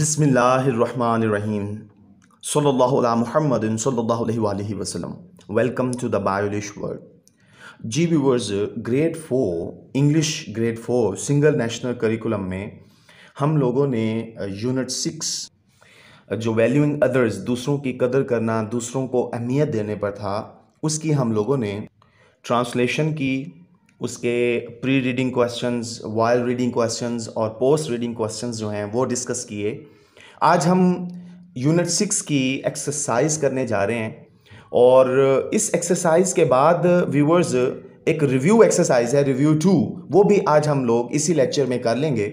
बिसमीम सल्ला महमद सल्ला वसलम वेलकम टू द बायोलिश वर्ल्ड जी viewers grade four English grade four single national curriculum में हम लोगों ने यूनिट uh, सिक्स uh, जो वैल्यूइंग अदर्स दूसरों की कदर करना दूसरों को अहमियत देने पर था उसकी हम लोगों ने ट्रांसलेशन की उसके pre reading questions while reading questions और पोस्ट रीडिंग क्वेश्चंस जो हैं वो डिस्कस किए आज हम यूनिट सिक्स की एक्सरसाइज करने जा रहे हैं और इस एक्सरसाइज के बाद व्यूवर्स एक रिव्यू एक्सरसाइज है रिव्यू टू वो भी आज हम लोग इसी लेक्चर में कर लेंगे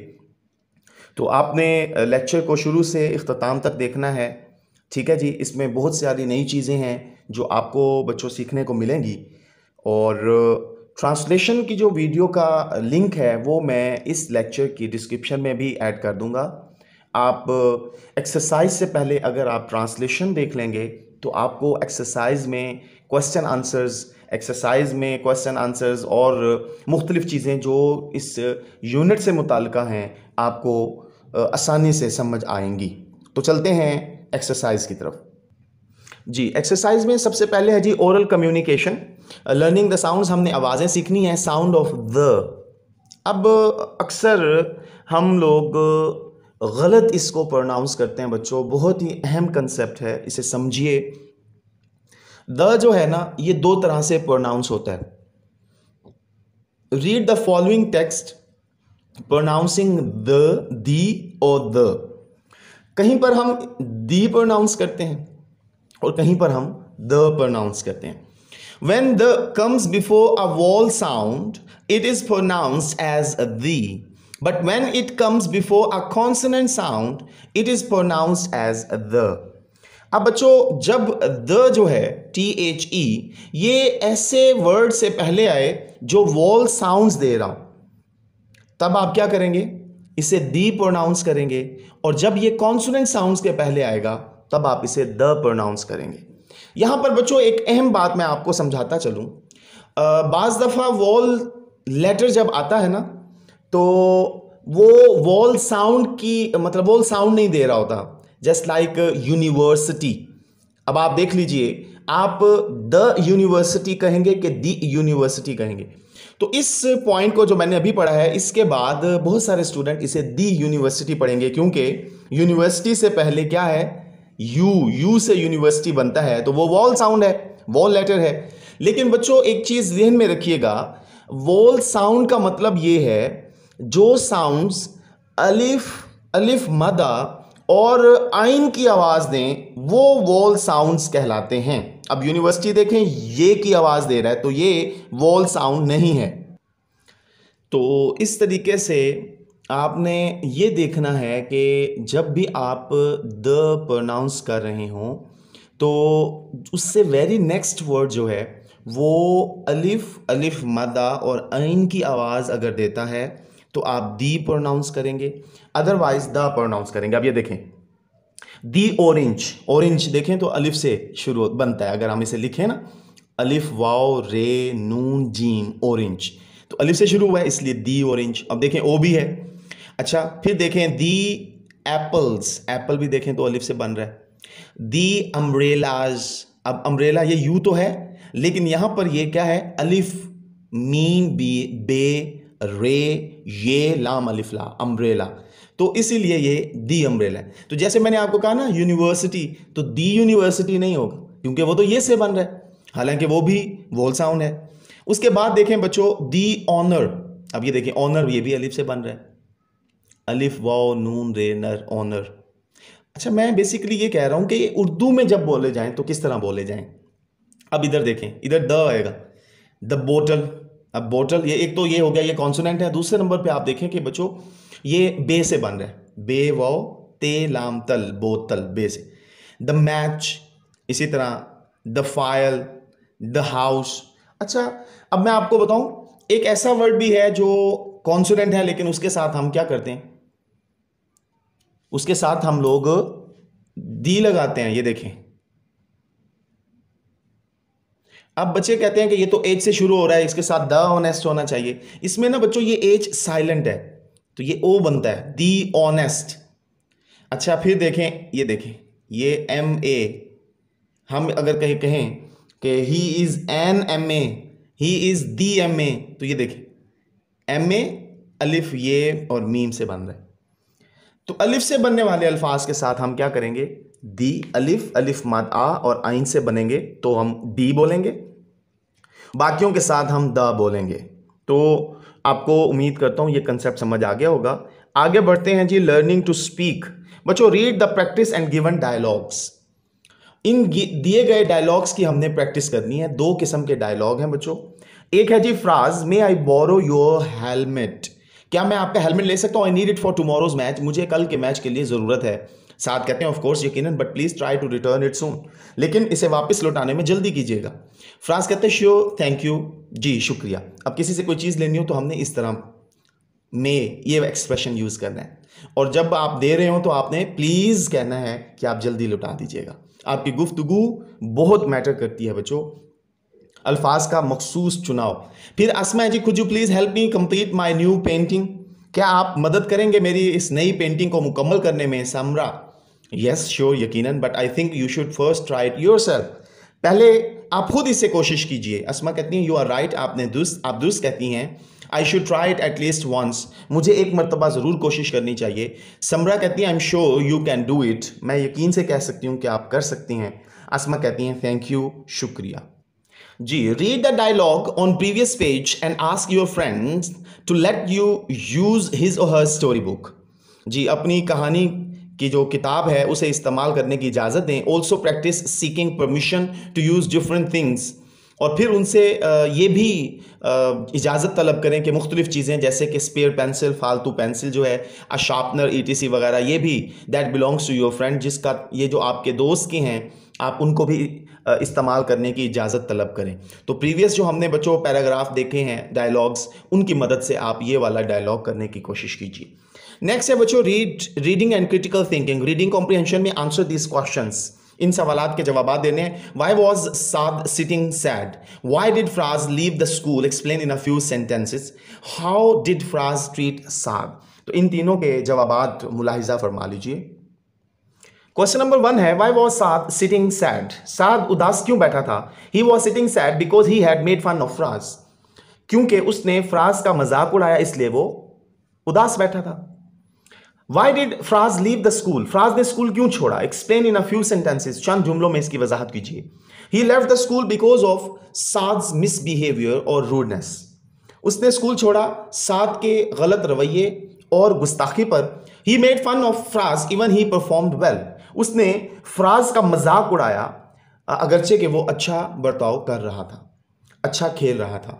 तो आपने लेक्चर को शुरू से अख्ताम तक देखना है ठीक है जी इसमें बहुत सारी नई चीज़ें हैं जो आपको बच्चों सीखने को मिलेंगी और ट्रांसलेशन की जो वीडियो का लिंक है वो मैं इस लेक्चर की डिस्क्रिप्शन में भी ऐड कर दूंगा आप एक्सरसाइज से पहले अगर आप ट्रांसलेशन देख लेंगे तो आपको एक्सरसाइज में क्वेश्चन आंसर्स एक्सरसाइज में क्वेश्चन आंसर्स और मुख्तलिफ़ चीज़ें जो इस यूनिट से मुतल हैं आपको आसानी से समझ आएंगी तो चलते हैं एक्सरसाइज की तरफ जी एक्सरसाइज में सबसे पहले है जी oral communication learning the sounds हमने आवाज़ें सीखनी है साउंड ऑफ द अब uh, अक्सर हम लोग uh, गलत इसको प्रोनाउंस करते हैं बच्चों बहुत ही अहम कंसेप्ट है इसे समझिए द जो है ना ये दो तरह से प्रोनाउंस होता है read the following text pronouncing the the और द कहीं पर हम दी प्रोनाउंस करते हैं और कहीं पर हम द प्रोनाउंस करते हैं When the comes before a vowel sound, it is pronounced as the. But when it comes before a consonant sound, it is pronounced as the. अब बच्चों जब द जो है टी एच ई ये ऐसे word से पहले आए जो वॉल साउंड्स दे रहा हूं तब आप क्या करेंगे इसे दी प्रोनाउंस करेंगे और जब ये कॉन्सोनेंट साउंड्स के पहले आएगा तब आप इसे द प्रोनाउंस करेंगे यहाँ पर बच्चों एक अहम बात मैं आपको समझाता चलूँ बाज़ दफ़ा वॉल लेटर जब आता है ना तो वो वॉल साउंड की मतलब वॉल साउंड नहीं दे रहा होता जस्ट लाइक यूनिवर्सिटी अब आप देख लीजिए आप द यूनिवर्सिटी कहेंगे कि दी यूनिवर्सिटी कहेंगे तो इस पॉइंट को जो मैंने अभी पढ़ा है इसके बाद बहुत सारे स्टूडेंट इसे दी यूनिवर्सिटी पढ़ेंगे क्योंकि यूनिवर्सिटी से पहले क्या है यू यू से यूनिवर्सिटी बनता है तो वो वॉल साउंड है वॉल लेटर है लेकिन बच्चों एक चीज जहन में रखिएगा वॉल साउंड का मतलब ये है जो साउंड्स अलिफ अलिफ मदा और आइन की आवाज़ दें वो वॉल साउंड्स कहलाते हैं अब यूनिवर्सिटी देखें ये की आवाज़ दे रहा है तो ये वॉल साउंड नहीं है तो इस तरीके से आपने ये देखना है कि जब भी आप द प्रोनाउंस कर रहे हों तो उससे वेरी नेक्स्ट वर्ड जो है वो अलिफ अलिफ मदा और आइन की आवाज़ अगर देता है तो आप दी प्रोनाउंस करेंगे अदरवाइज द प्रोनाउंस करेंगे अब ये देखें दी ऑरेंज ऑरेंज देखें तो अलिफ से शुरू बनता है अगर हम इसे लिखें ना अलिफ वाओ रे नून जीम ऑरेंज तो अलिफ से शुरू हुआ है इसलिए दी ऑरेंज अब देखें ओ भी है अच्छा फिर देखें दी एप्पल्स एप्पल भी देखें तो अलिफ से बन रहा है दी अम्ब्रेलाज अब अम्ब्रेला ये यू तो है लेकिन यहां पर ये क्या है अलिफ मीम बी बे रे ये लाम अलिफ ला अम्ब्रेला तो इसीलिए ये दी अम्ब्रेला है तो जैसे मैंने आपको कहा ना यूनिवर्सिटी तो दी यूनिवर्सिटी नहीं होगा क्योंकि वो तो ये से बन रहा है हालांकि वो भी वोल साउंड है उसके बाद देखें बच्चों दी ऑनर अब ये देखें ऑनर ये भी अलिफ से बन रहा है अलिफ वाओ नून रे नर ऑनर अच्छा मैं बेसिकली ये कह रहा हूँ कि उर्दू में जब बोले जाएँ तो किस तरह बोले जाएँ अब इधर देखें इधर द आएगा द बोटल अब बोटल ये एक तो ये हो गया ये कॉन्सोनेंट है दूसरे नंबर पे आप देखें कि बच्चों ये बे से बन रहा है बे वाओ ते लाम तल बोतल बे से द मैच इसी तरह द फाइल द हाउस अच्छा अब मैं आपको बताऊं एक ऐसा वर्ड भी है जो कॉन्सोनेंट है लेकिन उसके साथ हम क्या करते हैं उसके साथ हम लोग दी लगाते हैं ये देखें अब बच्चे कहते हैं कि ये तो एच से शुरू हो रहा है इसके साथ द ऑनेस्ट होना चाहिए इसमें ना बच्चों ये एच साइलेंट है तो ये ओ बनता है दी ऑनेस्ट अच्छा फिर देखें ये देखें ये एम ए हम अगर कहीं कहें कि he is an M A he is the M A तो ये देखें एम ए अलिफ ये और मीम से बन रहा है तो अलिफ से बनने वाले अल्फाज के साथ हम क्या करेंगे दी अलिफ अलिफ माद आ और आइन से बनेंगे तो हम डी बोलेंगे बाकियों के साथ हम द बोलेंगे तो आपको उम्मीद करता हूँ ये कंसेप्ट समझ आ गया होगा आगे बढ़ते हैं जी लर्निंग टू स्पीक बच्चों read the practice and given dialogues इन दिए गए डायलॉग्स की हमने प्रैक्टिस करनी है दो किस्म के डायलॉग हैं बच्चों एक है जी Faraz may I borrow your helmet क्या मैं आपका हेलमेट ले सकता हूँ I need it for tomorrow's match मुझे कल के मैच के लिए ज़रूरत है साथ कहते हैं ऑफकोर्स यकीन but please try to return it soon लेकिन इसे वापस लौटाने में जल्दी कीजिएगा फ्रांस कहते हैं श्योर थैंक यू जी शुक्रिया अब किसी से कोई चीज़ लेनी हो तो हमने इस तरह मे ये एक्सप्रेशन यूज़ करना है और जब आप दे रहे हो तो आपने प्लीज़ कहना है कि आप जल्दी लुटा दीजिएगा आपकी गुफ्तगु बहुत मैटर करती है बच्चों अल्फाज का मखसूस चुनाव फिर असमा जी कुछ you please help me complete my new painting क्या आप मदद करेंगे मेरी इस नई पेंटिंग को मुकम्मल करने में समरा यस श्योर यकीनन but I think you should first try it your पहले आप खुद इससे कोशिश कीजिए असमा कहती हैं यू आर राइट आपने दुरुस्त आप दुरुस्त कहती हैं I should try it at least once मुझे एक मरतबा ज़रूर कोशिश करनी चाहिए समरा कहती हैं I am sure you can do it मैं यकीन से कह सकती हूँ कि आप कर सकती हैं असमा कहती हैं थैंक यू शुक्रिया जी read the dialogue on previous page and ask your friends to let you use his or her story book जी अपनी कहानी की जो किताब है उसे इस्तेमाल करने की इजाज़त दें also practice seeking permission to use different things और फिर उनसे ये भी इजाज़त तलब करें कि मुख्तलिफ़ चीज़ें जैसे कि स्पेयर पेंसिल फालतू पेंसिल जो है अ शार्पनर ई टी सी वगैरह ये भी that belongs to your friend जिसका ये जो आपके दोस्त के हैं आप उनको भी इस्तेमाल करने की इजाज़त तलब करें तो प्रीवियस जो हमने बच्चों पैराग्राफ देखे हैं डायलॉग्स उनकी मदद से आप ये वाला डायलॉग करने की कोशिश कीजिए नेक्स्ट है बच्चों read reading and critical thinking reading comprehension में आंसर दिस क्वेश्चन इन सवाल के जवाब देने why was Saad sitting sad why did Faraz leave the school explain in a few sentences how did Faraz treat Saad तो इन तीनों के जवाब मुलाहिजा फरमा लीजिए क्वेश्चन नंबर वन है why was Saad sitting sad Saad उदास क्यों बैठा था he was sitting sad because he had made fun of Faraz क्योंकि उसने फ्रांस का मजाक उड़ाया इसलिए वो उदास बैठा था why did Faraz leave the school Faraz ने स्कूल क्यों छोड़ा explain in a few sentences चंद जुमलों में इसकी वजाहत कीजिए ही लेव the school because of Saad misbehaviour और रूडनेस उसने स्कूल छोड़ा साध के गलत रवैये और गुस्ताखी पर he made fun of Faraz even he performed well उसने फ्रांस का मजाक उड़ाया अगरचे कि वो अच्छा बर्ताव कर रहा था अच्छा खेल रहा था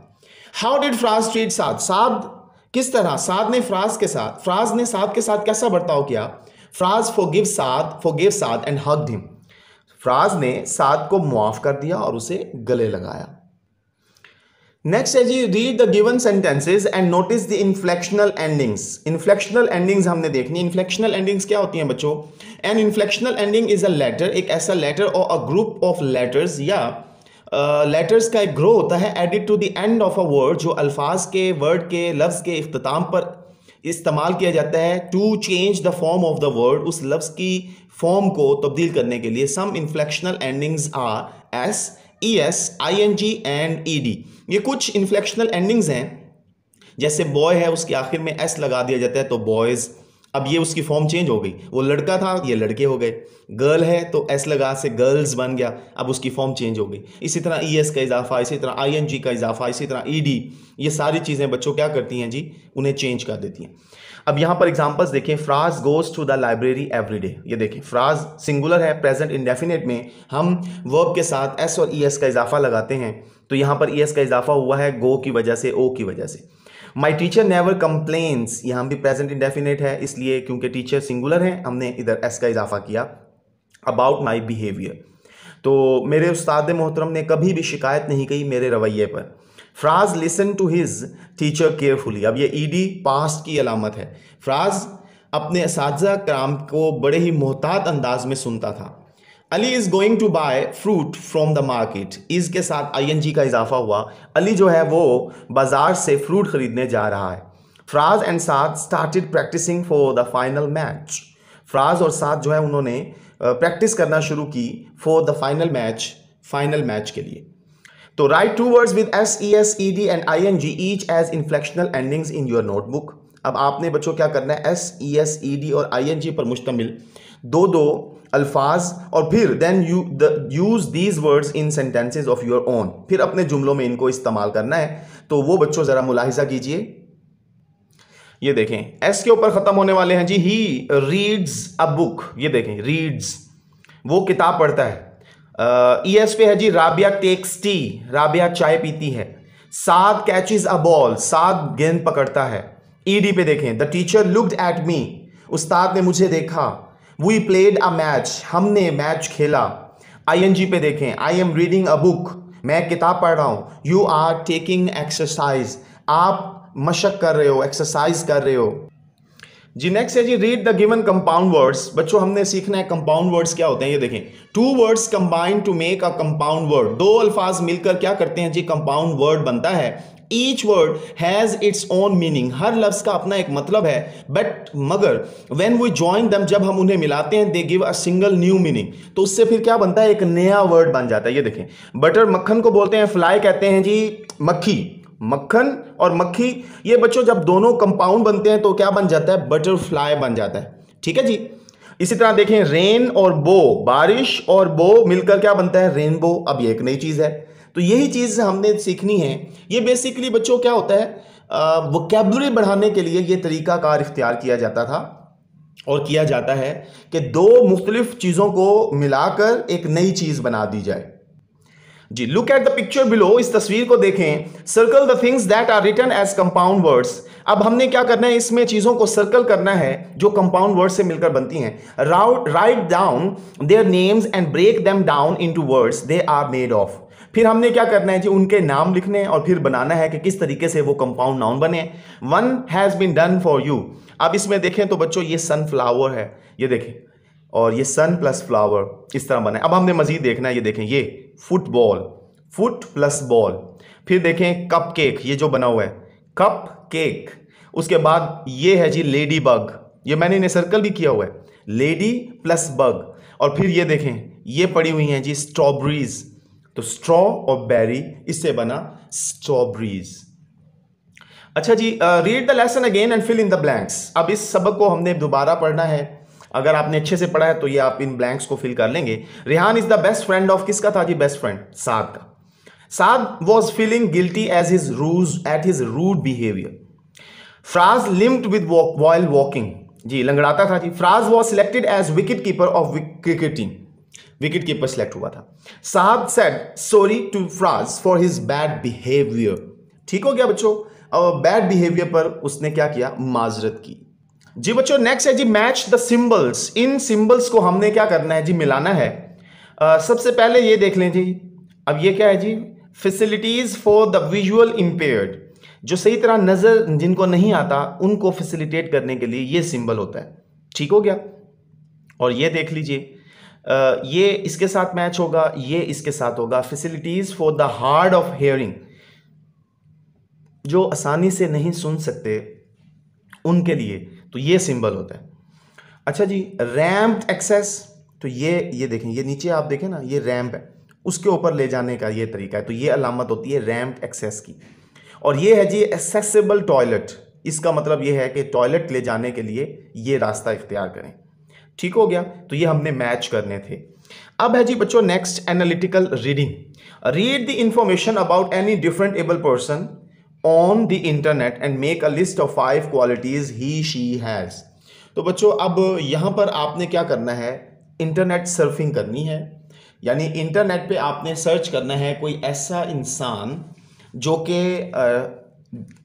how did Faraz treat Saad Saad किस तरह साद ने फ्रांस के साथ फ्रांस ने साद के साथ कैसा बर्ताव किया Faraz give Saad give Saad and hug him Faraz ने साद को मुआफ़ कर दिया और उसे गले लगाया नेक्स्ट है जी read the given sentences and notice the inflectional endings inflectional endings हमने देखनी इन्फ्लेक्शनल एंडिंग्स क्या होती हैं बच्चों an inflectional ending is a letter एक ऐसा लेटर और अ ग्रुप ऑफ लेटर्स या लेटर्स uh, का एक ग्रो होता है added to the end of a word जो अल्फाज के वर्ड के लफ्ज़ के अख्ताम पर इस्तेमाल किया जाता है to change the form of the word उस लफ्ज़ की फॉर्म को तब्दील करने के लिए some inflectional endings are S E S I N G and E D ये कुछ इन्फ्लेक्शनल एंडिंग्स हैं जैसे बॉय है उसके आखिर में एस लगा दिया जाता है तो बॉयज़ अब ये उसकी फॉर्म चेंज हो गई वो लड़का था ये लड़के हो गए गर्ल है तो एस लगा से गर्ल्स बन गया अब उसकी फॉर्म चेंज हो गई इसी तरह ई e एस का इजाफा इसी तरह आई एन जी का इजाफा इसी तरह ई e डी ये सारी चीज़ें बच्चों क्या करती हैं जी उन्हें चेंज कर देती हैं अब यहां पर एग्जांपल्स देखें Faraz goes to the library every day ये देखें फ्राज सिंगुलर है प्रेजेंट इंडेफिनेट में हम वर्ब के साथ एस और ई e एस का इजाफा लगाते हैं तो यहां पर ई e एस का इजाफा हुआ है गो की वजह से ओ की वजह से माई टीचर नेवर कंप्लेन्स यहाँ भी प्रेजेंट इंडेफिनेट है इसलिए क्योंकि टीचर सिंगुलर हैं हमने इधर एस का इजाफा किया अबाउट माई बिहेवियर तो मेरे उस्ताद मोहतरम ने कभी भी शिकायत नहीं की मेरे रवैये पर Faraz listen to his teacher carefully अब ये ईडी e पास्ट की अलामत है फ्राज अपने साजा क्राम को बड़े ही मोहतात अंदाज में सुनता था Ali is going to buy fruit from the market is के साथ आईएनजी का इजाफा हुआ अली जो है वो बाज़ार से फ्रूट ख़रीदने जा रहा है Faraz and Saad started practising for the final match Faraz और साथ जो है उन्होंने प्रैक्टिस करना शुरू की for the final match final match के लिए तो write two words with S E S E D and I N G each as inflectional endings in your notebook अब आपने बच्चों क्या करना है S E S E D और आई एन जी पर मुश्तमिल दो दो अल्फाज और फिर then you use these words in sentences of your own फिर अपने जुमलों में इनको इस्तेमाल करना है तो वो बच्चों ज़रा मुलाहिजा कीजिए ये देखें एस के ऊपर ख़त्म होने वाले हैं जी ही रीड्स अ बुक ये देखें रीड्स वो किताब पढ़ता है ई एस पे है जी राबिया टेक्स टी राबिया चाय पीती है सात कैचेज अ बॉल सात गेंद पकड़ता है ईडी e पे देखें the teacher looked at me उस्ताद ने मुझे देखा वी प्लेड अ मैच हमने मैच खेला आई पे देखें I am reading a book मैं किताब पढ़ रहा हूँ यू आर टेकिंग एक्सरसाइज आप मशक कर रहे हो एक्सरसाइज कर रहे हो जी नेक्स्ट है जी read the given compound words बच्चों हमने सीखना है कंपाउंड वर्ड्स क्या होते हैं ये देखें two words combine to make a compound word दो अल्फाज मिलकर क्या करते हैं जी कंपाउंड वर्ड बनता है each word has its own meaning हर लफ्ज का अपना एक मतलब है बट मगर वेन वी ज्वाइन दम जब हम उन्हें मिलाते हैं they give a single new meaning तो उससे फिर क्या बनता है एक नया वर्ड बन जाता है ये देखें बटर मक्खन को बोलते हैं फ्लाई कहते हैं जी मक्खी मक्खन और मक्खी ये बच्चों जब दोनों कंपाउंड बनते हैं तो क्या बन जाता है बटरफ्लाई बन जाता है ठीक है जी इसी तरह देखें रेन और बो बारिश और बो मिलकर क्या बनता है रेनबो अब ये एक नई चीज़ है तो यही चीज़ हमने सीखनी है ये बेसिकली बच्चों क्या होता है वोकेबलरी बढ़ाने के लिए ये तरीका कार इख्तियार किया जाता था और किया जाता है कि दो मुख्तलिफ चीज़ों को मिलाकर एक नई चीज़ बना दी जाए जी look at the picture below इस तस्वीर को देखें circle the things that are written as compound words अब हमने क्या करना है इसमें चीज़ों को सर्कल करना है जो कंपाउंड वर्ड से मिलकर बनती हैं write down their names and break them down into words they are made of फिर हमने क्या करना है जी उनके नाम लिखने और फिर बनाना है कि किस तरीके से वो कंपाउंड नाउन बने one has been done for you अब इसमें देखें तो बच्चों ये सनफ्लावर है ये देखें और ये सन प्लस फ्लावर इस तरह बना है अब हमने मजीद देखना है ये देखें ये फुटबॉल फुट प्लस बॉल फिर देखें कप केक ये जो बना हुआ है कप केक उसके बाद ये है जी लेडी बग ये मैंने इन्हें सर्कल भी किया हुआ है लेडी प्लस बग और फिर ये देखें ये पड़ी हुई हैं जी स्ट्रॉबेरीज तो स्ट्रॉ और बेरी इससे बना स्ट्रॉबेरीज अच्छा जी read the lesson again and fill in the blanks अब इस सबक को हमने दोबारा पढ़ना है अगर आपने अच्छे से पढ़ा है तो ये आप इन ब्लैंक्स को फिल कर लेंगे Rehan is the best friend of किसका था जी बेस्ट फ्रेंड साद का Saad was feeling guilty as his rude at his rude behaviour Faraz limped with while walking जी लंगड़ाता था जी Faraz was selected as wicket keeper of cricket team wicket keeper select हुआ था Saad said sorry to Faraz for his bad behaviour ठीक हो गया बच्चों बैड बिहेवियर पर उसने क्या किया माजरत की जी बच्चों नेक्स्ट है जी मैच द सिंबल्स इन सिंबल्स को हमने क्या करना है जी मिलाना है आ, सबसे पहले ये देख लें जी अब ये क्या है जी facilities for the visual impaired जो सही तरह नज़र जिनको नहीं आता उनको फैसिलिटेट करने के लिए ये सिंबल होता है ठीक हो गया और ये देख लीजिए ये इसके साथ मैच होगा ये इसके साथ होगा facilities for the hard of hearing जो आसानी से नहीं सुन सकते उनके लिए तो ये सिंबल होता है अच्छा जी रैम्प एक्सेस तो ये ये देखें ये नीचे आप देखें ना ये रैम्प है उसके ऊपर ले जाने का ये तरीका है तो ये अलामत होती है रैम्प एक्सेस की और ये है जी एक्सेसिबल टॉयलेट इसका मतलब ये है कि टॉयलेट ले जाने के लिए ये रास्ता इख्तियार करें ठीक हो गया तो ये हमने मैच करने थे अब है जी बच्चों next analytical reading read the information about any different able person on the internet and make a list of five qualities he she has तो बच्चों अब यहाँ पर आपने क्या करना है इंटरनेट सर्फिंग करनी है यानी इंटरनेट पे आपने सर्च करना है कोई ऐसा इंसान जो कि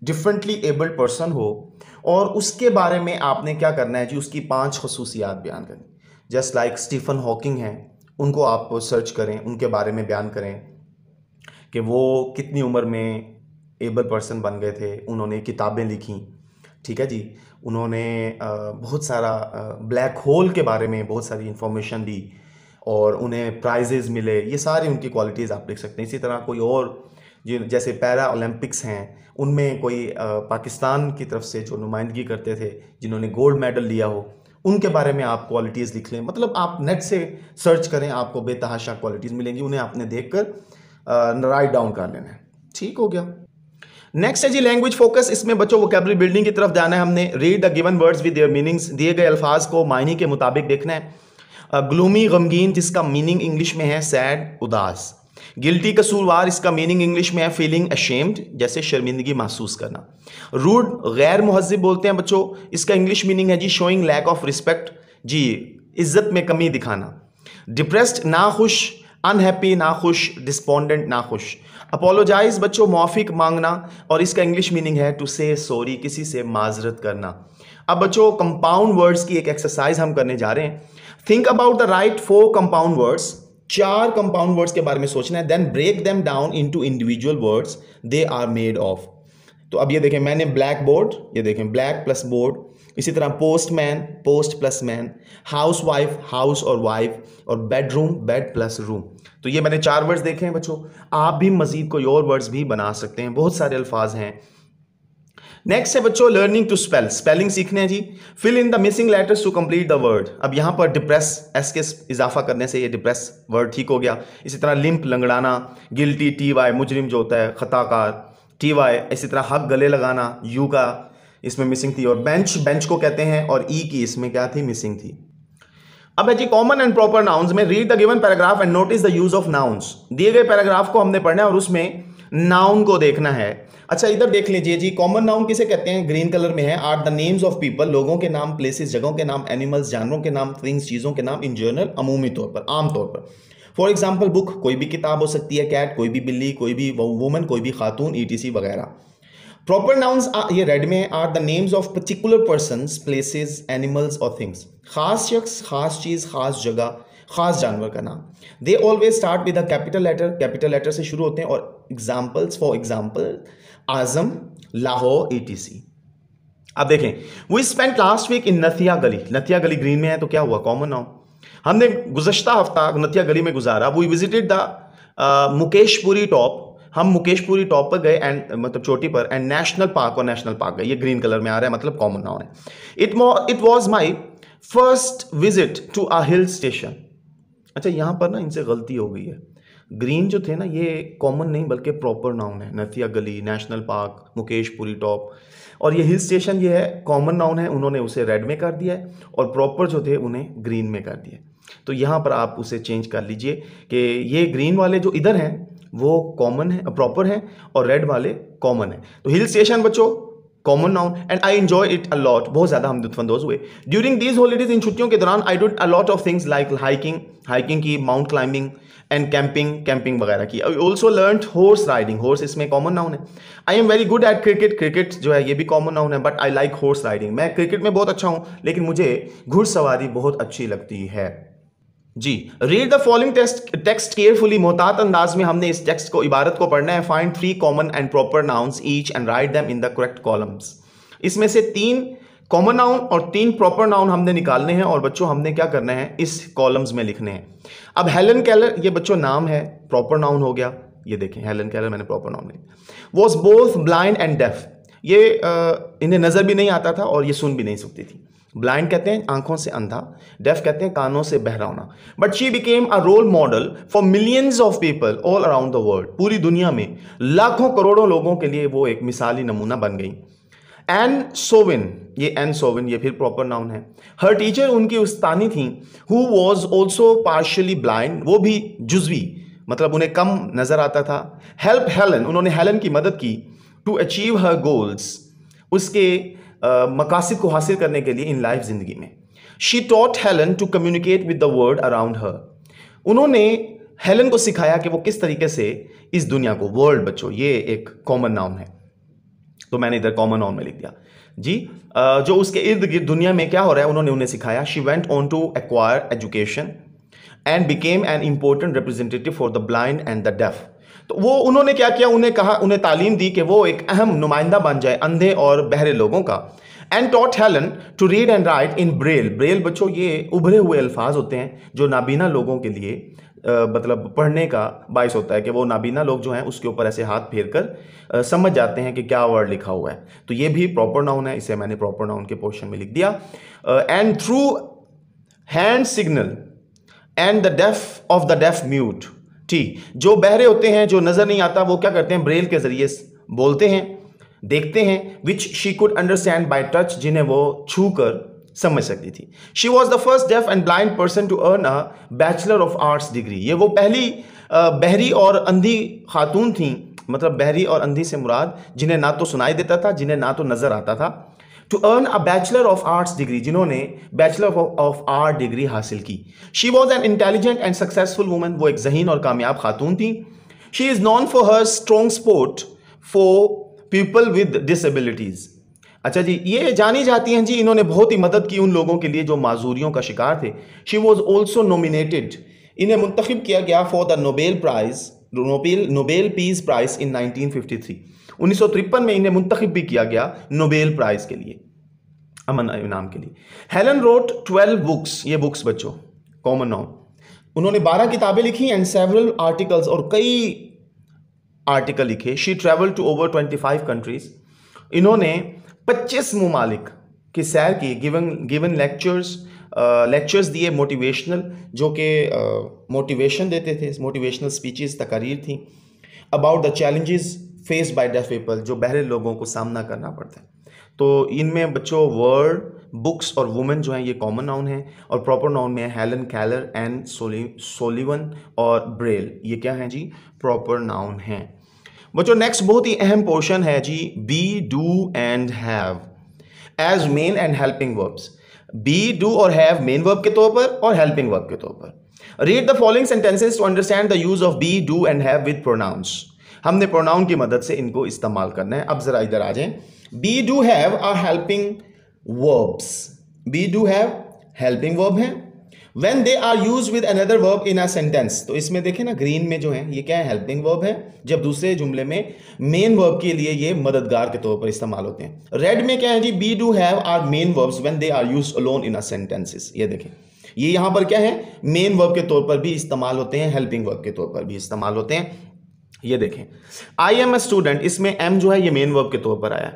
डिफरेंटली एबल्ड पर्सन हो और उसके बारे में आपने क्या करना है जी उसकी पांच खसूसियात बयान करनी जस्ट लाइक स्टीफन हॉकिंग हैं उनको आप सर्च करें उनके बारे में बयान करें कि वो कितनी उम्र में एबल पर्सन बन गए थे उन्होंने किताबें लिखी ठीक है जी उन्होंने बहुत सारा ब्लैक होल के बारे में बहुत सारी इन्फॉर्मेशन दी और उन्हें प्राइजेज़ मिले ये सारी उनकी क्वालिटीज़ आप देख सकते हैं इसी तरह कोई और जिन जैसे पैरा ओलंपिक्स हैं उनमें कोई पाकिस्तान की तरफ से जो नुमाइंदगी करते थे जिन्होंने गोल्ड मेडल लिया हो उनके बारे में आप क्वालिटीज़ लिख लें मतलब आप नेट से सर्च करें आपको बेतहाशा क्वालिटीज़ मिलेंगी उन्हें आपने देख कर राइट डाउन कर लेना है ठीक हो गया नेक्स्ट है जी लैंग्वेज फोकस इसमें बच्चों कैबरी बिल्डिंग की तरफ जाना है हमने read the given words with their meanings दिए गए अल्फाज को मायने के मुताबिक देखना है ग्लूमी गमगीन जिसका मीनिंग इंग्लिश में है सैड उदास गिल्टी कसूरवार इसका मीनिंग इंग्लिश में है फीलिंग अशेम्ड जैसे शर्मिंदगी महसूस करना रूड गैर महजब बोलते हैं बच्चों इसका इंग्लिश मीनिंग है जी शोइंग लैक ऑफ रिस्पेक्ट जी इज्जत में कमी दिखाना डिप्रेस्ड ना खुश अनहैप्पी ना खुश डिस्पोंडेंट ना खुश अपोलोजाइज बच्चों मौफिक मांगना और इसका इंग्लिश मीनिंग है टू से सॉरी किसी से माजरत करना अब बच्चों कंपाउंड वर्ड्स की एक एक्सरसाइज हम करने जा रहे हैं think about the right four compound words चार कंपाउंड वर्ड्स के बारे में सोचना है then break them down into individual words they are made of तो अब ये देखें मैंने ब्लैक बोर्ड ये देखें ब्लैक प्लस बोर्ड इसी तरह postman post plus man housewife house और वाइफ और बेडरूम बेड प्लस रूम तो ये मैंने चार वर्ड्स देखे हैं बच्चों आप भी मज़ीद कोई और वर्ड्स भी बना सकते हैं बहुत सारे अल्फाज हैं नेक्स्ट है बच्चों लर्निंग टू स्पेल स्पेलिंग सीखने हैं जी fill in the missing letters to complete the word अब यहां पर डिप्रेस एस के इजाफा करने से ये डिप्रेस वर्ड ठीक हो गया इसी तरह लिंप लंगड़ाना गिल्टी टी वाई मुजरिम जो होता है खताकार टी वाई इसी तरह हक गले लगाना यू का इसमें मिसिंग थी और बेंच बेंच को कहते हैं और ई e की इसमें क्या थी मिसिंग थी अब है जी कॉमन एंड प्रॉपर नाउन्स में read the given paragraph and notice the use of nouns दिए गए पैराग्राफ को हमने पढ़ना है और उसमें नाउन को देखना है अच्छा इधर देख लीजिए जी कॉमन नाउन किसे कहते हैं ग्रीन कलर में है are the names of people लोगों के नाम प्लेसेस जगहों के नाम एनिमल्स जानवरों के नाम थिंग्स चीज़ों के नाम इन जनरल अमूमी तौर पर आमतौर पर फॉर एग्जाम्पल बुक कोई भी किताब हो सकती है कैट कोई भी बिल्ली कोई भी वुमन कोई भी खातून ई वगैरह प्रॉपर नाउन्स ये रेड में are the names of particular person places animals और थिंग्स खास शख्स खास चीज़ खास जगह खास जानवर का नाम they always start with a capital letter capital letter से शुरू होते हैं और examples for example Azam Lahore ई अब देखें we spend last week in Nathia Gali नथिया गली ग्रीन में है तो क्या हुआ कॉमन नाउ हमने गुजशत हफ्ता नतिया गली में गुजारा we visited the Mushkpuri top हम मुकेशपुरी टॉप पर गए एंड मतलब चोटी पर एंड नेशनल पार्क और नेशनल पार्क गए ये ग्रीन कलर में आ रहा है मतलब कॉमन नाउन है it it was my first visit to a hill station अच्छा यहाँ पर ना इनसे गलती हो गई है ग्रीन जो थे ना ये कॉमन नहीं बल्कि प्रॉपर नाउन है नथिया गली नेशनल पार्क मुकेशपुरी टॉप और ये हिल स्टेशन ये है कॉमन नाउन है उन्होंने उसे रेड में कर दिया है और प्रॉपर जो थे उन्हें ग्रीन में कर दिया है तो यहाँ पर आप उसे चेंज कर लीजिए कि ये ग्रीन वाले जो इधर हैं वो कॉमन है प्रॉपर है और रेड वाले कॉमन है तो हिल स्टेशन बच्चों common noun and I enjoy it a lot बहुत ज़्यादा हम लुत्फानंदोज हुए ड्यूरिंग दीज हॉलीडेज इन छुट्टियों के दौरान I did a lot of things like hiking hiking की mount climbing and camping camping वगैरह की I also learn horse riding horse इसमें कॉमन नाउन है I am very good at cricket cricket जो है ये भी कॉमन नाउन है but I like horse riding मैं क्रिकेट में बहुत अच्छा हूँ लेकिन मुझे घुड़सवारी बहुत अच्छी लगती है जी read the following text carefully मोहतात अंदाज में हमने इस टेक्स्ट को इबारत को पढ़ना है find three common and proper nouns each and write them in the correct columns इसमें से तीन कॉमन नाउन और तीन प्रॉपर नाउन हमने निकालने हैं और बच्चों हमने क्या करना है इस कॉलम्स में लिखने हैं अब हेलन कैलर ये बच्चों नाम है प्रॉपर नाउन हो गया ये देखें हेलन कैलर मैंने प्रॉपर नाउन लिखा was both blind and deaf ये आ, इन्हें नज़र भी नहीं आता था और ये सुन भी नहीं सकती थी ब्लाइंड कहते हैं आंखों से अंधा डेफ कहते हैं कानों से बहरा होना but she became a role model for millions of people all around the world पूरी दुनिया में लाखों करोड़ों लोगों के लिए वो एक मिसाली नमूना बन गई एन सोविन ये एन सोविन ये फिर प्रॉपर नाउन है हर टीचर उनकी उस्तानी थी who was also partially blind वो भी जुजवी मतलब उन्हें कम नजर आता था हेल्प हेलन उन्होंने हेलन की मदद की टू अचीव हर गोल्स उसके मकासद को हासिल करने के लिए इन लाइफ ज़िंदगी में she taught Helen to communicate with the world around her उन्होंने हेलन को सिखाया कि वो किस तरीके से इस दुनिया को वर्ल्ड बच्चों ये एक कॉमन नाउन है तो मैंने इधर कॉमन नाउन में लिख दिया जी जो उसके इर्द गिर्द दुनिया में क्या हो रहा है उन्होंने उन्हें सिखाया she went on to acquire education and became an important representative for the blind and the deaf तो वो उन्होंने क्या किया उन्हें कहा उन्हें तालीम दी कि वो एक अहम नुमाइंदा बन जाए अंधे और बहरे लोगों का and taught Helen to read and write in Braille Braille बच्चों ये उभरे हुए अल्फाज होते हैं जो नाबीना लोगों के लिए मतलब पढ़ने का बायस होता है कि वो नाबीना लोग जो हैं उसके ऊपर ऐसे हाथ फेर कर समझ जाते हैं कि क्या वर्ड लिखा हुआ है तो ये भी प्रॉपर नाउन है इसे मैंने प्रॉपर नाउन के पोर्शन में लिख दिया and through hand signal and the deaf of the deaf mute ठीक जो बहरे होते हैं जो नज़र नहीं आता वो क्या करते हैं ब्रेल के ज़रिए बोलते हैं देखते हैं which she could understand by touch जिन्हें वो छू कर समझ सकती थी she was the first deaf and blind person to earn a bachelor of arts degree ये वो पहली बहरी और अंधी खातून थी मतलब बहरी और अंधी से मुराद जिन्हें ना तो सुनाई देता था जिन्हें ना तो नज़र आता था to earn a bachelor of arts degree जिन्होंने बैचलर ऑफ आर्ट डिग्री हासिल की she was an intelligent and successful woman वो एक जहीन और कामयाब खातून थी she is known for her strong support for people with disabilities अच्छा जी ये जानी जाती हैं जी इन्होंने बहुत ही मदद की उन लोगों के लिए जो माजूरियों का शिकार थे शी वॉज ऑल्सो नोमिनेटेड इन्हें मुंतखब किया गया for the Nobel prize Nobel Nobel peace prize in 1953 उन्नीस में इन्हें मुंतखब भी किया गया नोबेल प्राइज़ के लिए अमन इनाम के लिए हेलन रोट ट्वेल्व बुक्स ये बुक्स बच्चों कॉमन नाउन उन्होंने बारह किताबें लिखी एंड सेवरल आर्टिकल्स और कई आर्टिकल लिखे she travel to over twenty five countries इन्होंने पच्चीस ममालिक की सैर की गिवन गिवन लेक्चर्स लेक्चर्स दिए मोटिवेशनल जो कि मोटिवेशन देते थे मोटिवेशनल स्पीचेस तकारीर थी about the challenges face by deaf people जो बहरे लोगों को सामना करना पड़ता है तो इनमें बच्चों वर्ड बुक्स और वुमेन जो हैं ये कॉमन नाउन हैं और प्रॉपर नाउन में हेलन कैलर एंड सोलिवन और ब्रेल ये क्या हैं जी प्रॉपर नाउन हैं बच्चों नेक्स्ट बहुत ही अहम पोर्शन है जी be do and have as main and helping verbs be do और हैव मेन वर्ब के तौर पर और हेल्पिंग वर्ब के तौर पर read the following sentences to understand the use of be do and have with pronouns हमने pronoun की मदद से इनको इस्तेमाल करना है अब जरा इधर आ जाए be do have are helping verbs be do have helping verb है when they are use with another verb in a sentence तो इसमें देखें ना ग्रीन में जो है ये क्या है हेल्पिंग वर्ब है जब दूसरे जुमले में मेन वर्ब के लिए ये मददगार के तौर पर इस्तेमाल होते हैं रेड में क्या है जी be do have are main verbs when they are use alone in a sentences ये देखें ये यहां पर क्या है मेन वर्ब के तौर पर भी इस्तेमाल होते हैं हेल्पिंग वर्ब के तौर पर भी इस्तेमाल होते हैं ये देखें आई एम ए स्टूडेंट इसमें एम जो है ये मेन वर्ब के तौर पर आया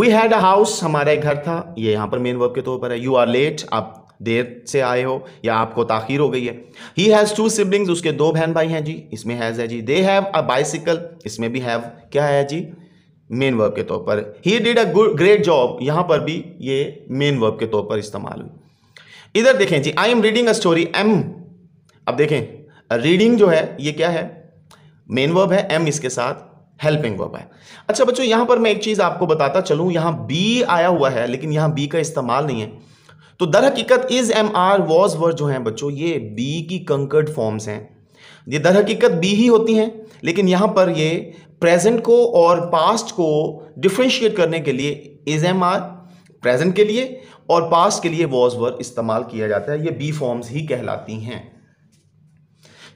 वी हैड अ हाउस हमारा एक घर था ये यहां पर मेन वर्ब के तौर पर है यू आर लेट आप देर से आए हो या आपको ताखिर हो गई है ही हैज़ टू सिबलिंग्स उसके दो बहन भाई हैं जी इसमें हैज़ है जी दे हैव अ बाइसिकल इसमें भी हैव क्या है जी मेन वर्ब के तौर पर he did a good great job यहाँ पर भी ये मेन वर्ब के तौर पर इस्तेमाल हुई इधर देखें जी I am reading a story am अब देखें रीडिंग जो है ये क्या है मेन वर्ब है एम इसके साथ हेल्पिंग वर्ब है अच्छा बच्चों यहां पर मैं एक चीज़ आपको बताता चलूं यहां बी आया हुआ है लेकिन यहां बी का इस्तेमाल नहीं है तो दर हकीकत is am are was were जो है बच्चों ये बी की कंकर्ड फॉर्म्स हैं ये दर हकीकत बी ही होती हैं लेकिन यहाँ पर ये प्रेजेंट को और पास्ट को डिफ्रेंशिएट करने के लिए इज एम आर प्रेजेंट के लिए और पास्ट के लिए वॉज वर इस्तेमाल किया जाता है ये बी फॉर्म्स ही कहलाती हैं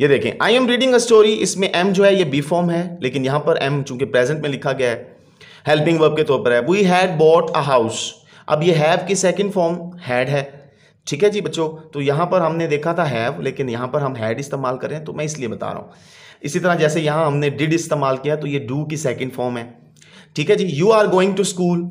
ये देखें I am reading a story इसमें एम जो है ये बी फॉर्म है लेकिन यहाँ पर एम चूंकि प्रेजेंट में लिखा गया है हेल्पिंग वर्ब के तौर पर है we had bought a house अब ये हैव की सेकंड फॉर्म हैड है ठीक है जी बच्चों तो यहाँ पर हमने देखा था हैव लेकिन यहाँ पर हम हैड इस्तेमाल करें तो मैं इसलिए बता रहा हूँ इसी तरह जैसे यहाँ हमने डिड इस्तेमाल किया तो ये डू की सेकेंड फॉर्म है ठीक है जी you are going to school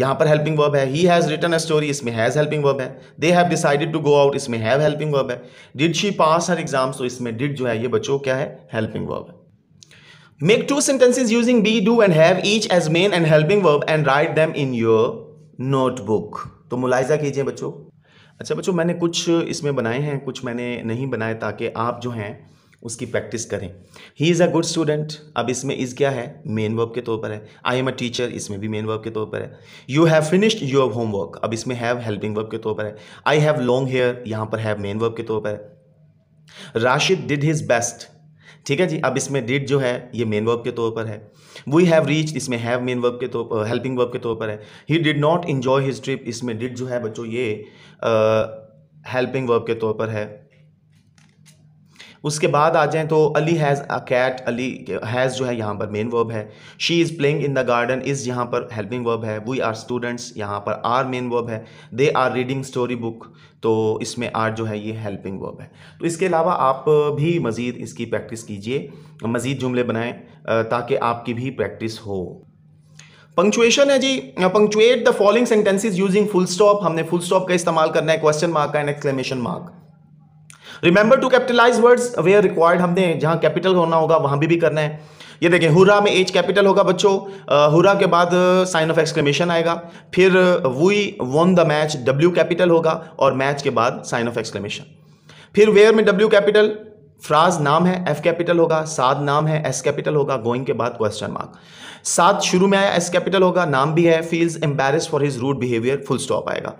यहाँ पर हेल्पिंग वर्ब है he has return a story इसमें हैज़ हेल्पिंग वर्ब है they have decided to go out इसमें हैव हेल्पिंग वर्ब है did she pass her exams तो इसमें डिड जो है ये बच्चों क्या है हेल्पिंग वर्ब है make two sentences using be do and have each as main and helping verb and write them in your notebook तो मुलायजा कीजिए बच्चों अच्छा बच्चों मैंने कुछ इसमें बनाए हैं कुछ मैंने नहीं बनाए ताकि आप जो हैं उसकी प्रैक्टिस करें he is a good student अब इसमें इज़ क्या है मेन वर्ब के तौर पर है आई एम अ टीचर इसमें भी मेन वर्ब के तौर पर है you have finished your homework अब इसमें हैव हेल्पिंग वर्ब के तौर पर है आई हैव लॉन्ग हेयर यहाँ पर हैव मेन वर्ब के तौर पर है राशिद डिड हिज बेस्ट ठीक है जी अब इसमें डिड जो है ये मेन वर्ब के तौर पर है वी हैव रीच इसमें हैव मेन वर्ब के तौर पर हेल्पिंग वर्ब के तौर पर है he did not enjoy his trip इसमें डिड जो है बच्चों ये हेल्पिंग uh, वर्ब के तौर पर है उसके बाद आ जाएँ तो Ali has a cat Ali has जो है यहाँ पर मेन वर्ब है she is playing in the garden is यहाँ पर हेल्पिंग वर्ब है वी आर स्टूडेंट्स यहाँ पर आर मेन वर्ब है they are reading story book तो इसमें आर जो है ये हेल्पिंग वर्ब है तो इसके अलावा आप भी मज़ीद इसकी प्रैक्टिस कीजिए मज़ीद जुमले बनाएँ ताकि आपकी भी प्रैक्टिस हो पंक्चुएशन है जी punctuate the following sentences using full stop हमने फुल स्टॉप का इस्तेमाल करना है question mark and exclamation mark remember to capitalize words where required हमने जहां कैपिटल होना होगा वहां भी भी करना है ये देखें हुरा में एज कैपिटल होगा बच्चों हुरा के बाद साइन ऑफ एक्सक्लेमेशन आएगा फिर we won the match W capital होगा और मैच के बाद साइन ऑफ एक्सक्लेमेशन फिर वेयर में डब्ल्यू कैपिटल फ्राज नाम है एफ कैपिटल होगा साद नाम है एस कैपिटल होगा गोइंग के बाद क्वेश्चन मार्क सात शुरू में आया एस कैपिटल होगा नाम भी है feels embarrassed for his rude behaviour full stop आएगा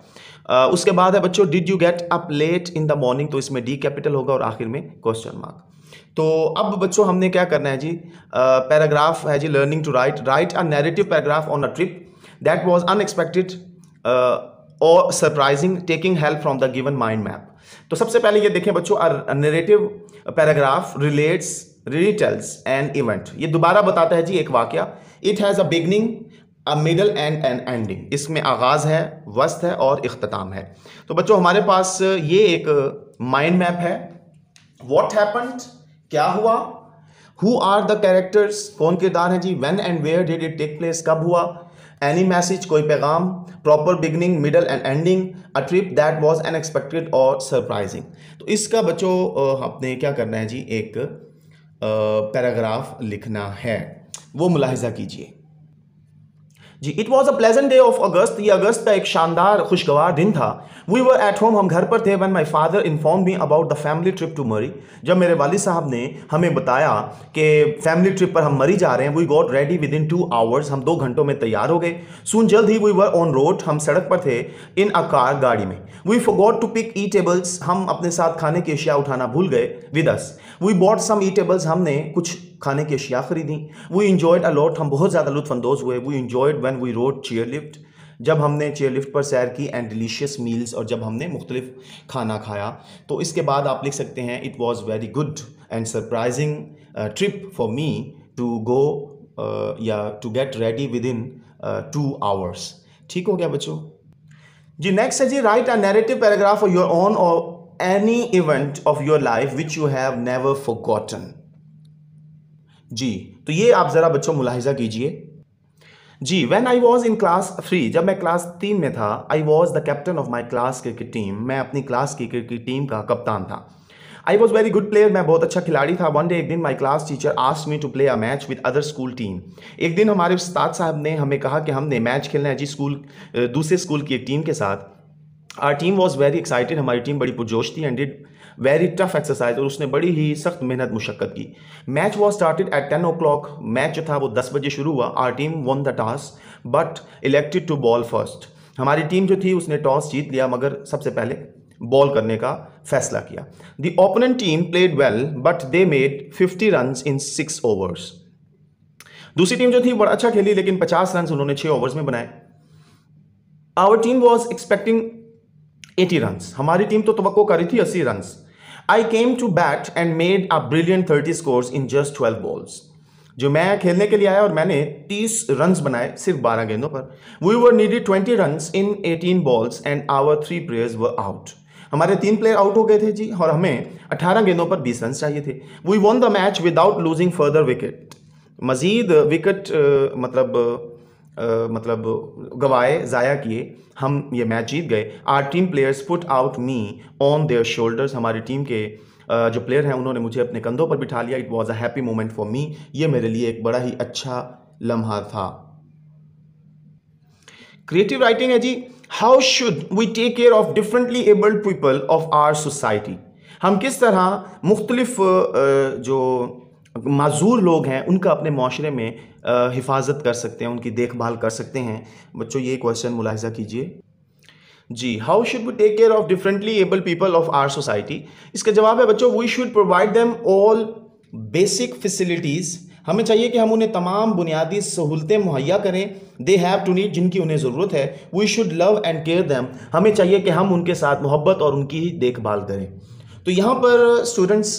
उसके बाद है बच्चों did you get up late in the morning तो इसमें डी कैपिटल होगा और आखिर में क्वेश्चन मार्क तो अब बच्चों हमने क्या करना है जी पैराग्राफ है जी learning to write write a narrative paragraph on a trip that was unexpected और surprising taking help from the given mind map तो सबसे पहले ये देखें बच्चों a paragraph relates retells and event ये दोबारा बताता है जी एक वाक्य it has a beginning a middle and and ending इसमें आगाज़ है वस्त है और अख्ताम है तो बच्चों हमारे पास ये एक माइंड मैप है वॉट हैपन्ड क्या हुआ हु आर द कैरेक्टर्स कौन किरदार हैं जी when and where did it take place कब हुआ एनी मैसेज कोई पैगाम proper beginning middle and ending a trip that was unexpected और सरप्राइजिंग तो इसका बच्चों आपने क्या करना है जी एक पैराग्राफ लिखना है वो मुलाहजा कीजिए जी it was a pleasant day of August ये अगस्त का एक शानदार खुशगवार दिन था वी वर एट होम हम घर पर थे when my father inform me about the family trip to Murree जब मेरे वाली साहब ने हमें बताया कि फैमिली ट्रिप पर हम मरी जा रहे हैं we got ready within two hours हम दो घंटों में तैयार हो गए सुन जल्द ही वी वर ऑन रोड हम सड़क पर थे इन अ कार गाड़ी में we got to pick eatables हम अपने साथ खाने की अशिया उठाना भूल गए with us we bought some eatables हमने कुछ खाने की अशिया खरीदी वी इन्जॉयड अलॉट हम बहुत ज़्यादा लुफानंदोज़ हुए we enjoyed when we rode chair lift जब हमने चेयर लिफ्ट पर सैर की एंड डिलीशियस मील्स और जब हमने मुख्तलिफ खाना खाया तो इसके बाद आप लिख सकते हैं it was very good and surprising trip for me to go या to get ready within two hours ठीक हो गया बच्चों जी नेक्स्ट है जी write a narrative paragraph your own और any event of your life which you have never forgotten जी तो ये आप ज़रा बच्चों मुलाहिजा कीजिए जी when I was in class three जब मैं क्लास तीन में था I was the captain of my class cricket team मैं अपनी क्लास की क्रिकेट टीम का कप्तान था I was very good player मैं बहुत अच्छा खिलाड़ी था वन डे एक दिन my class teacher asked me to play a match with other school team एक दिन हमारे उस्ताद साहब ने हमें कहा कि हमने मैच खेलना है जी स्कूल दूसरे स्कूल की एक टीम के साथ our team was very excited हमारी टीम बड़ी पुरजोश थी and did very tough exercise और उसने बड़ी ही सख्त मेहनत मुशक्क़त की match was started at ten o'clock match जो था वो दस बजे शुरू हुआ our team won the toss but elected to bowl first हमारी टीम जो थी उसने टॉस जीत लिया मगर सबसे पहले बॉल करने का फैसला किया the opponent team played well but they made fifty run in six overs दूसरी टीम जो थी बड़ा अच्छा खेली लेकिन पचास रन उन्होंने छह ओवर्स में बनाए our team was expecting eighty run हमारी टीम तो तवक्को कर रही थी अस्सी रन I came to bat and made a brilliant thirty scores in just twelve balls जो मैं खेलने के लिए आया और मैंने 30 रन्स बनाए सिर्फ 12 गेंदों पर we were needed twenty runs in eighteen balls and our three players were out हमारे तीन प्लेयर आउट हो गए थे जी और हमें 18 गेंदों पर 20 रन चाहिए थे we won the match without losing further wicket मजीद विकेट मतलब मतलब गवाए ज़ाया किए हम ये मैच जीत गए our team players put out me on their shoulders हमारी टीम के जो प्लेयर हैं उन्होंने मुझे अपने कंधों पर बिठा लिया it was a happy moment for me ये मेरे लिए एक बड़ा ही अच्छा लम्हा था क्रिएटिव राइटिंग है जी how should we take care of differently abled people of our society हम किस तरह मुख्तलिफ जो माजूर लोग हैं उनका अपने माशरे में हिफाजत कर सकते हैं उनकी देखभाल कर सकते हैं बच्चों ये क्वेश्चन मुलाहजा कीजिए जी how should we take care of differently able people of our society इसका जवाब है बच्चों we should provide them all basic facilities हमें चाहिए कि हम उन्हें तमाम बुनियादी सहूलतें मुहैया करें दे हैव टू नीड जिनकी उन्हें ज़रूरत है we should love and care them हमें चाहिए कि हम उनके साथ मोहब्बत और उनकी देखभाल करें तो यहाँ पर स्टूडेंट्स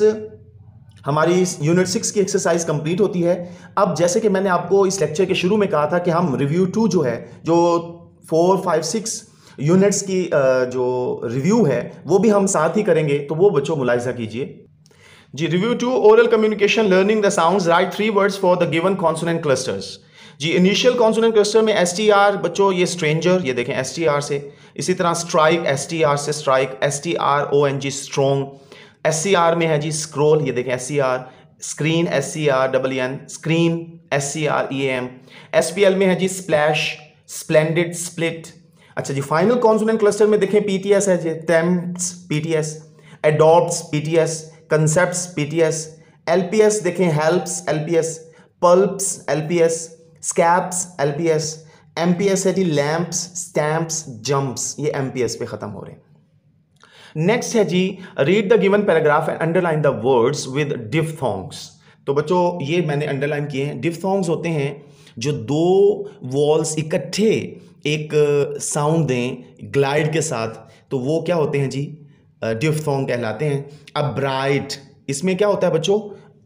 हमारी यूनिट सिक्स की एक्सरसाइज कंप्लीट होती है अब जैसे कि मैंने आपको इस लेक्चर के शुरू में कहा था कि हम रिव्यू टू जो है जो फोर फाइव सिक्स यूनिट्स की जो रिव्यू है वो भी हम साथ ही करेंगे तो वो बच्चों मुलायजा कीजिए जी review two oral communication learning the sound write three words for the given consonant clusters जी इनिशियल कॉन्सोनेंट क्लस्टर में एस टी आर बच्चों ये स्ट्रेंजर ये देखें एस टी आर से इसी तरह स्ट्राइक एस टी आर से strike S T R O N G strong S में है जी स्क्रोल ये देखें S screen S C R double N screen S C R E M S P L में है जी स्प्लैश स्प्लेंडेड स्प्लिट अच्छा जी final consonant cluster में देखें पी टी एस है जी temps P T S adopt P T S concept P T S L P S देखें helps L P S pulps L P S scalps L P S M P S है जी lamps stamps jumps ये M P S पे ख़त्म हो रहे हैं next है जी read the given paragraph and underline the words with diphthongs तो बच्चों ये मैंने अंडरलाइन किए हैं डिफथोंग्स होते हैं जो दो वॉल्स इकट्ठे एक साउंड दें ग्लाइड के साथ तो वो क्या होते हैं जी डिफथोंग कहलाते हैं अब ब्राइट इसमें क्या होता है बच्चों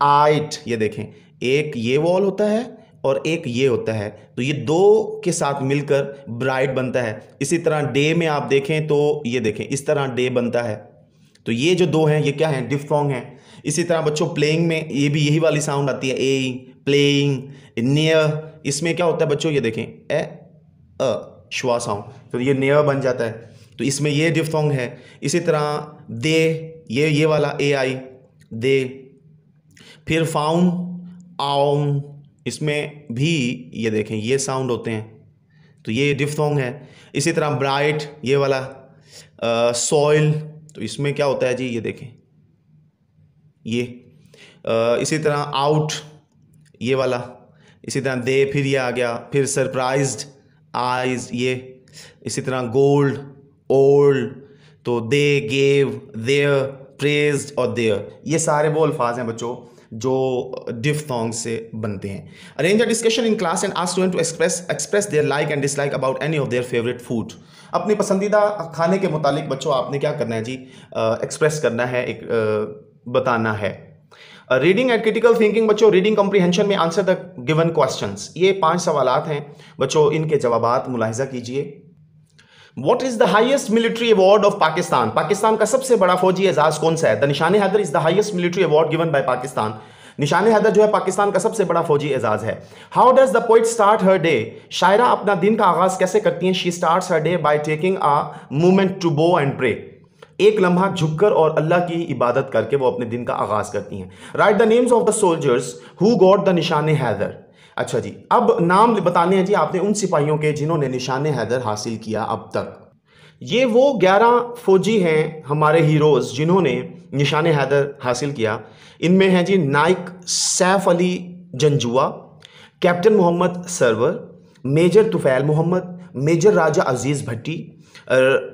आइट ये देखें एक ये वॉल होता है और एक ये होता है तो ये दो के साथ मिलकर ब्राइट बनता है इसी तरह डे में आप देखें तो ये देखें इस तरह डे बनता है तो ये जो दो हैं ये क्या है डिफ्रॉन्ग है इसी तरह बच्चों प्लेइंग में ये भी यही वाली साउंड आती है ए प्लेइंग नियर इसमें क्या होता है बच्चों ये देखें ए अ श्वा साउंड तो ये नियर बन जाता है तो इसमें ये डिफ्थोंग है इसी तरह दे ये ये वाला ए आई दे फिर फाउन आउंड इसमें भी ये देखें ये साउंड होते हैं तो ये डिफ्थोंग है इसी तरह ब्राइट ये वाला सॉइल तो इसमें क्या होता है जी ये देखें ये आ, इसी तरह आउट ये वाला इसी तरह दे फिर ये आ गया फिर सरप्राइज्ड आइज ये इसी तरह गोल्ड ओल्ड तो दे गेव देयर प्रेज्ड और देयर ये सारे वो अल्फाज हैं बच्चों जो डिफ थॉन्ग से बनते हैं arrange a discussion in class and ask student to express express their like and dislike about any of their favourite food अपने पसंदीदा खाने के मुतालिक बच्चों आपने क्या करना है जी एक्सप्रेस करना है एक uh, बताना है रीडिंग एंड क्रिटिकल थिंकिंग बच्चों रीडिंग कॉम्प्रीहेंशन में आंसर द गिवन क्वेश्चंस ये पांच सवाल हैं बच्चों इनके जवाब मुलाहिजा कीजिए what is the highest military award of Pakistan Pakistan का सबसे बड़ा फौजी एजाज कौन सा है the Nishan Haider is the highest military award given by Pakistan Nishan Haider जो है पाकिस्तान का सबसे बड़ा फौजी एजाज है how does the poet start her day शायरा अपना दिन का आगाज कैसे करती हैं she start her day by taking a movement to bow and pray एक लम्हा झुककर और अल्लाह की इबादत करके वो अपने दिन का आगाज करती हैं write the names of the soldiers who got the Nishan Haider अच्छा जी अब नाम बताने हैं जी आपने उन सिपाहियों के जिन्होंने निशान हैदर हासिल किया अब तक ये वो ग्यारह फौजी हैं हमारे हीरोज़ जिन्होंने निशान हैदर हासिल किया इनमें हैं जी Naik Saif Ali Janjua captain Mohammad Sarwar major Tufail Mohammad major Raja Aziz Bhatti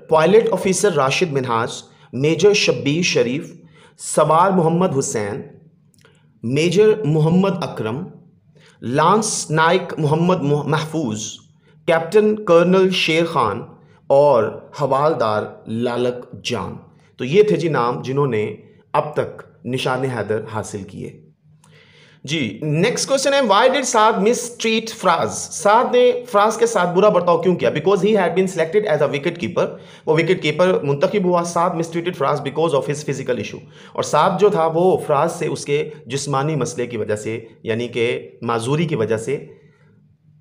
pilot officer Rashid Minhas major Shabbir Sharif Sowar Mohammad Hussain major Mohammad Akram lance Naik Mohammad Mahfuz captain colonel शेर खान और हवालदार लालक जान तो ये थे जी नाम जिन्होंने अब तक निशान हैदर हासिल किए जी नेक्स्ट क्वेश्चन है why did Saad mistreat Faraz Saad ने फ्राज के साथ बुरा बर्ताव क्यों किया because he had been selected as a wicket keeper वो विकेट कीपर मुंतखब हुआ Saad mistreated Faraz because of his physical issue और साद जो था वो फ्राज से उसके जिस्मानी मसले की वजह से यानी कि माजूरी की वजह से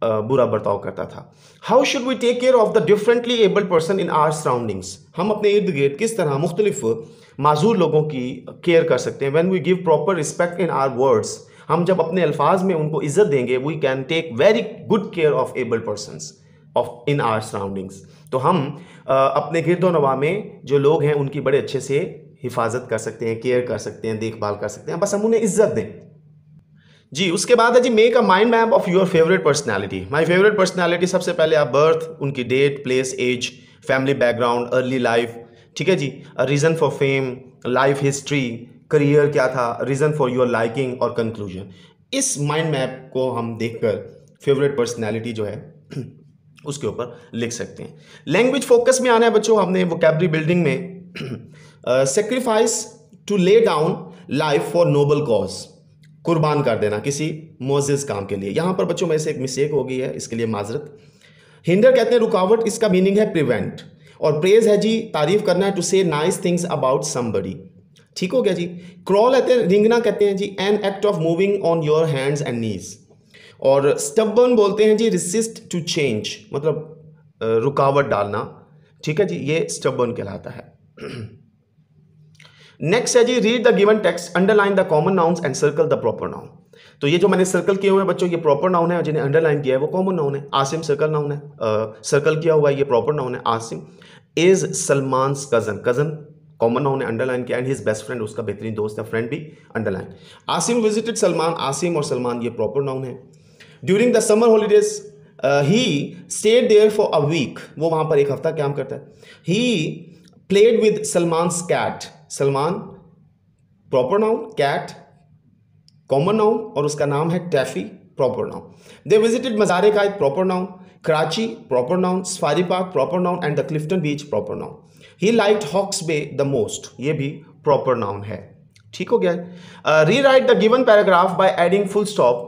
बुरा बर्ताव करता था how should we take care of the differently abled person in our surroundings हम अपने इर्द गिर्द किस तरह मुख्तलिफ माजूर लोगों की केयर कर सकते हैं when we give proper respect in our words हम जब अपने अल्फाज में उनको इज्जत देंगे we can take very good care of able person of in our surroundings तो हम आ, अपने गिरदो नवा में जो लोग हैं उनकी बड़े अच्छे से हिफाजत कर सकते हैं केयर कर सकते हैं देखभाल कर सकते हैं बस हम उन्हें इज्जत दें जी उसके बाद है जी make a mind map of your favourite personality my favourite personality सबसे पहले आप बर्थ उनकी date place as family background early life ठीक है जी reason for fame life history career क्या था रीज़न फॉर योर लाइकिंग और कंक्लूजन इस माइंड मैप को हम देखकर फेवरेट पर्सनैलिटी जो है उसके ऊपर लिख सकते हैं लैंग्वेज फोकस में आना है बच्चों हमने कैबरी बिल्डिंग में sacrifice to lay down life for noble cause कुर्बान कर देना किसी मोजिज काम के लिए यहाँ पर बच्चों में से एक मिस्टेक हो गई है इसके लिए माजरत हिंडर कहते हैं रुकावट इसका मीनिंग है प्रिवेंट और प्रेज है जी तारीफ करना है टू से नाइस थिंग्स अबाउट समबडी ठीक हो गया जी क्रॉल कहते हैं रिंगना कहते हैं जी an act of moving on your hands and knees और स्टबन बोलते हैं जी रिसिस्ट टू चेंज मतलब रुकावट डालना ठीक है जी ये स्टबन कहलाता है नेक्स्ट है जी read the given text underline the common nouns and circle the proper noun तो ये जो मैंने सर्कल किए हुए हैं बच्चों ये प्रॉपर नाउन है और जिन्हें अंडरलाइन किया है वो कॉमन नाउन है आसिम सर्कल नाउन है सर्कल uh, किया हुआ है ये प्रॉपर नाउन है Asim is Salman cousin cousin common उन्होंने अंडरलाइन किया एंड हिज बेस्ट फ्रेंड उसका बेहतरीन दोस्त है फ्रेंड भी अंडरलाइन आसिम विजिटेड सलमान आसिम और सलमान ये प्रॉपर नाउन है during the summer holidays he stayed there for a week वो वहाँ पर एक हफ्ता काम करता है he played with Salman cat Salman proper noun cat common noun और उसका नाम है Taffy proper noun they visited मजारे का एक proper noun Karachi proper noun safari park proper noun and the Clifton beach proper noun he liked Hawks Bay the most ये भी proper noun है ठीक हो गया rewrite the given paragraph by adding full stop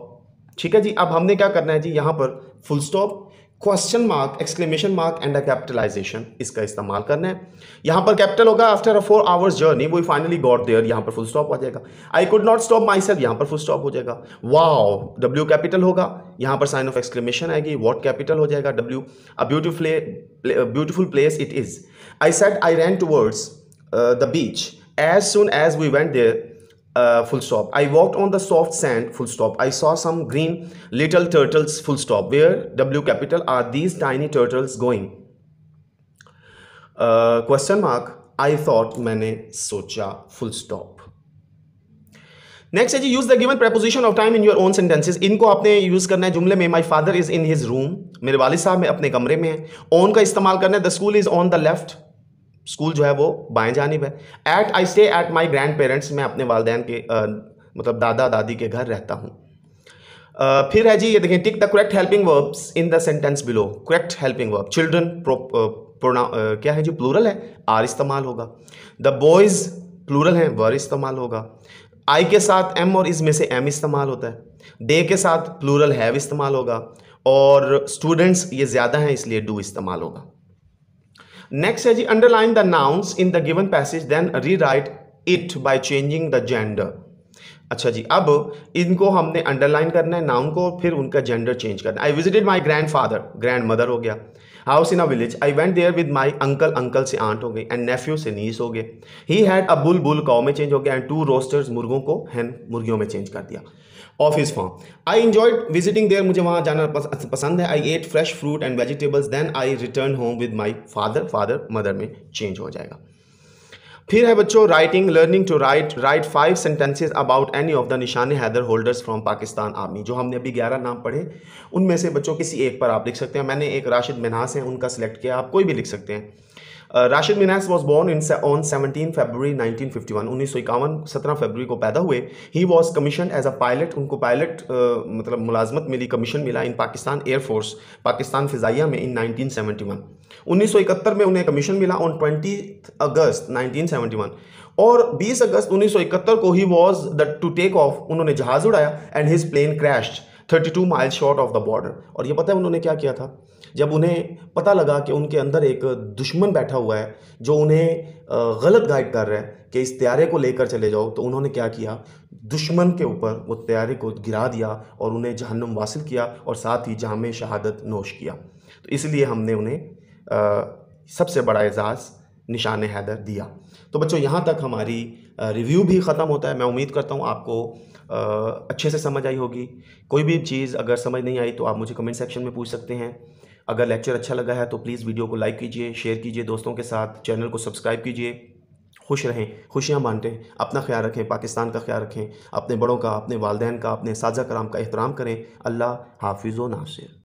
ठीक है जी अब हमने क्या करना है जी यहां पर full stop question mark exclamation mark and a capitalization इसका इस्तेमाल करना है यहां पर कैपिटल होगा after a four hours journey वो फाइनली गॉड देयर यहां पर फुल स्टॉप हो जाएगा I could not stop myself यहाँ पर फुल स्टॉप हो जाएगा वाओ डब्ल्यू कैपिटल होगा यहाँ पर साइन ऑफ एक्सक्लेमेशन आएगी वॉट कैपिटल हो जाएगा W a beautiful beautiful place it is I said I ran towards uh, the beach. As soon as we went there, uh, full stop. I walked on the soft sand, full stop. I saw some green little turtles, full stop. Where W capital are these tiny turtles going? Uh, question mark. I thought, मैंने सोचा, full stop. Next है जी use the given preposition of time in your own sentences इनको आपने use करना है जुमले में my father is in his room मेरे वालिद साहब अपने कमरे में है ऑन का इस्तेमाल करना है the school is on the left school जो है वो बाएं जानब है at I stay at my grandparents मैं अपने वालदेन के आ, मतलब दादा दादी के घर रहता हूँ फिर है जी ये देखें tick the correct helping verbs in the sentence below correct helping verb children प्रोना क्या है जो प्लूरल है आर इस्तेमाल होगा द बॉयज़ प्लूरल हैं वर इस्तेमाल होगा आई के साथ एम और इसमें से एम इस्तेमाल होता है दे के साथ प्लूरल हैव इस्तेमाल होगा और स्टूडेंट्स ये ज़्यादा हैं इसलिए डू इस्तेमाल होगा नेक्स्ट है जी underline the nouns in the given passage then rewrite it by changing the gender अच्छा जी अब इनको हमने अंडरलाइन करना है नाउन को फिर उनका जेंडर चेंज करना है I visited my grandfather grandmother हो गया house in a village I went there with my uncle uncle से आंट हो गई एंड नेफ्यू से नीस हो गए he had a bull bull cow में चेंज हो गया एंड टू रोस्टर्स मुर्गों को हैन मुर्गियों में चेंज कर दिया of his farm I enjoy visiting there मुझे वहाँ जाना पसंद है I ate fresh fruit and vegetables then I return home with my father father mother में चेंज हो जाएगा फिर है बच्चों writing learning to write write five sentences about any of the Nishan Haider holders from Pakistan army जो हमने अभी ग्यारह नाम पढ़े उनमें से बच्चों किसी एक पर आप लिख सकते हैं मैंने एक राशिद मिनास है उनका सिलेक्ट किया आप कोई भी लिख सकते हैं Rashid Minhas was born in on seventeen February nineteen fifty one उन्नीस सौ इक्यावन सत्रह फेबरी को पैदा हुए he was commission as a pilot उनको पायलट uh, मतलब मुलाजमत मिली कमीशन मिला इन पाकिस्तान एयरफोर्स पाकिस्तान फिजाइया में इन नाइनटीन सेवेंटी वन उन्नीस सौ इकहत्तर में उन्हें कमीशन मिला on twenty August nineteen seventy one और 20 अगस्त 1971 को he was the to take off उन्होंने जहाज उड़ाया and his plane crashed 32 mile short of the border और ये पता है उन्होंने क्या किया था जब उन्हें पता लगा कि उनके अंदर एक दुश्मन बैठा हुआ है जो उन्हें गलत गाइड कर रहा है कि इस त्यारे को लेकर चले जाओ तो उन्होंने क्या किया दुश्मन के ऊपर वो त्यारे को गिरा दिया और उन्हें जहन्नम वासिल किया और साथ ही जाम शहादत नोश किया तो इसलिए हमने उन्हें सबसे बड़ा एजाज़ निशान हैदर दिया तो बच्चों यहाँ तक हमारी रिव्यू भी ख़त्म होता है मैं उम्मीद करता हूँ आपको अच्छे से समझ आई होगी कोई भी चीज़ अगर समझ नहीं आई तो आप मुझे कमेंट सेक्शन में पूछ सकते हैं अगर लेक्चर अच्छा लगा है तो प्लीज़ वीडियो को लाइक कीजिए शेयर कीजिए दोस्तों के साथ चैनल को सब्सक्राइब कीजिए खुश रहें खुशियाँ बांटें अपना ख्याल रखें पाकिस्तान का ख्याल रखें अपने बड़ों का अपने वालदेन का अपने साजा कराम का एहतराम करें अल्लाह हाफिज़ो नासिर